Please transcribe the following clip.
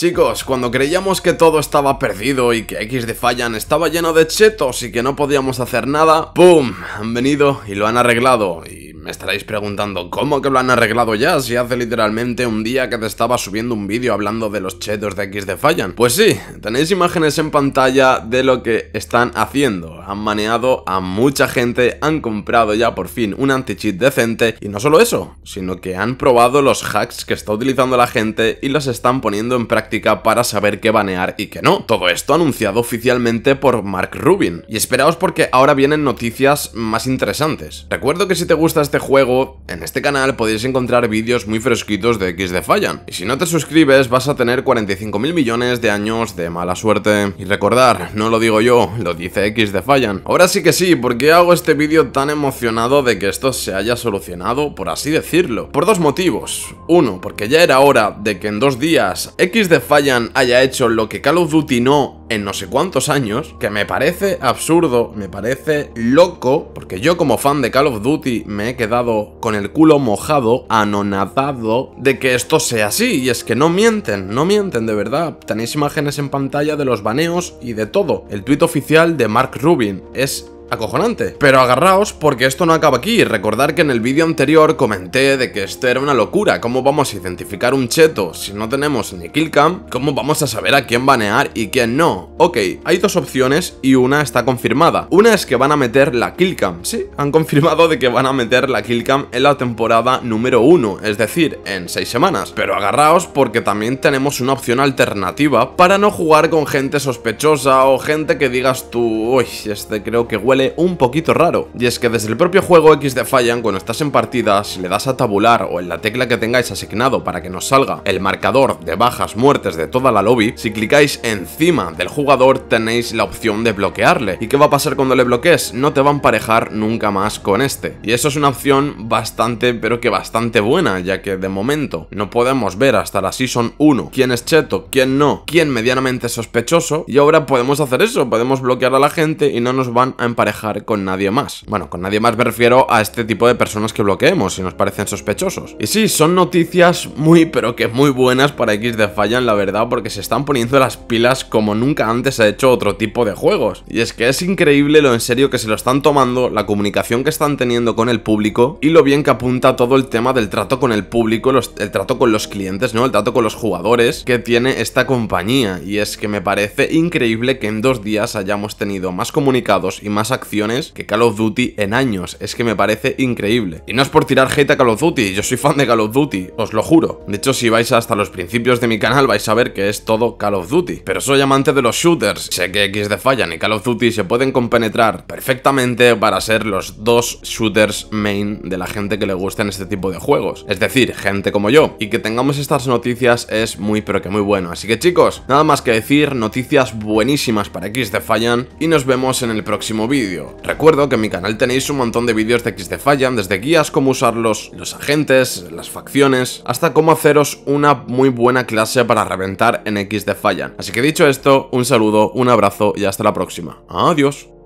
Chicos, cuando creíamos que todo estaba perdido y que X de Fallan estaba lleno de chetos y que no podíamos hacer nada, ¡pum! Han venido y lo han arreglado y me estaréis preguntando, ¿cómo que lo han arreglado ya? Si hace literalmente un día que te estaba subiendo un vídeo hablando de los chetos de X de Fallan. Pues sí, tenéis imágenes en pantalla de lo que están haciendo. Han maneado a mucha gente, han comprado ya por fin un anti-cheat decente, y no solo eso, sino que han probado los hacks que está utilizando la gente y los están poniendo en práctica para saber qué banear y qué no. Todo esto anunciado oficialmente por Mark Rubin. Y esperaos porque ahora vienen noticias más interesantes. Recuerdo que si te gusta este juego, en este canal podéis encontrar vídeos muy fresquitos de X de Fallan. Y si no te suscribes, vas a tener 45.000 millones de años de mala suerte. Y recordar, no lo digo yo, lo dice X de Fallan. Ahora sí que sí, porque hago este vídeo tan emocionado de que esto se haya solucionado, por así decirlo? Por dos motivos. Uno, porque ya era hora de que en dos días X de Fallan haya hecho lo que Call of Duty no en no sé cuántos años, que me parece absurdo, me parece loco, porque yo como fan de Call of Duty me he quedado con el culo mojado, anonadado, de que esto sea así. Y es que no mienten, no mienten de verdad. Tenéis imágenes en pantalla de los baneos y de todo. El tuit oficial de Mark Rubin es acojonante. Pero agarraos porque esto no acaba aquí. Recordar que en el vídeo anterior comenté de que esto era una locura. ¿Cómo vamos a identificar un cheto si no tenemos ni killcam? ¿Cómo vamos a saber a quién banear y quién no? Ok, hay dos opciones y una está confirmada. Una es que van a meter la killcam. Sí, han confirmado de que van a meter la killcam en la temporada número 1, es decir, en seis semanas. Pero agarraos porque también tenemos una opción alternativa para no jugar con gente sospechosa o gente que digas tú, uy, este creo que huele un poquito raro, y es que desde el propio juego X de fallan cuando estás en partida, si le das a tabular o en la tecla que tengáis asignado para que nos salga el marcador de bajas muertes de toda la lobby, si clicáis encima del jugador tenéis la opción de bloquearle. ¿Y qué va a pasar cuando le bloquees? No te va a emparejar nunca más con este. Y eso es una opción bastante, pero que bastante buena, ya que de momento no podemos ver hasta la Season 1 quién es cheto, quién no, quién medianamente sospechoso, y ahora podemos hacer eso, podemos bloquear a la gente y no nos van a emparejar con nadie más. Bueno, con nadie más me refiero a este tipo de personas que bloqueemos si nos parecen sospechosos. Y sí, son noticias muy pero que muy buenas para X de Fallan, la verdad, porque se están poniendo las pilas como nunca antes ha hecho otro tipo de juegos. Y es que es increíble lo en serio que se lo están tomando, la comunicación que están teniendo con el público y lo bien que apunta todo el tema del trato con el público, el trato con los clientes, ¿no? El trato con los jugadores que tiene esta compañía. Y es que me parece increíble que en dos días hayamos tenido más comunicados y más acciones que Call of Duty en años. Es que me parece increíble. Y no es por tirar hate a Call of Duty, yo soy fan de Call of Duty, os lo juro. De hecho, si vais hasta los principios de mi canal vais a ver que es todo Call of Duty. Pero soy amante de los shooters, sé que X de Fallan y Call of Duty se pueden compenetrar perfectamente para ser los dos shooters main de la gente que le gusta en este tipo de juegos. Es decir, gente como yo. Y que tengamos estas noticias es muy pero que muy bueno. Así que chicos, nada más que decir, noticias buenísimas para X de Fallan y nos vemos en el próximo vídeo. Recuerdo que en mi canal tenéis un montón de vídeos de X de Fallan, desde guías cómo usarlos, los agentes, las facciones, hasta cómo haceros una muy buena clase para reventar en X de Fallan. Así que dicho esto, un saludo, un abrazo y hasta la próxima. Adiós.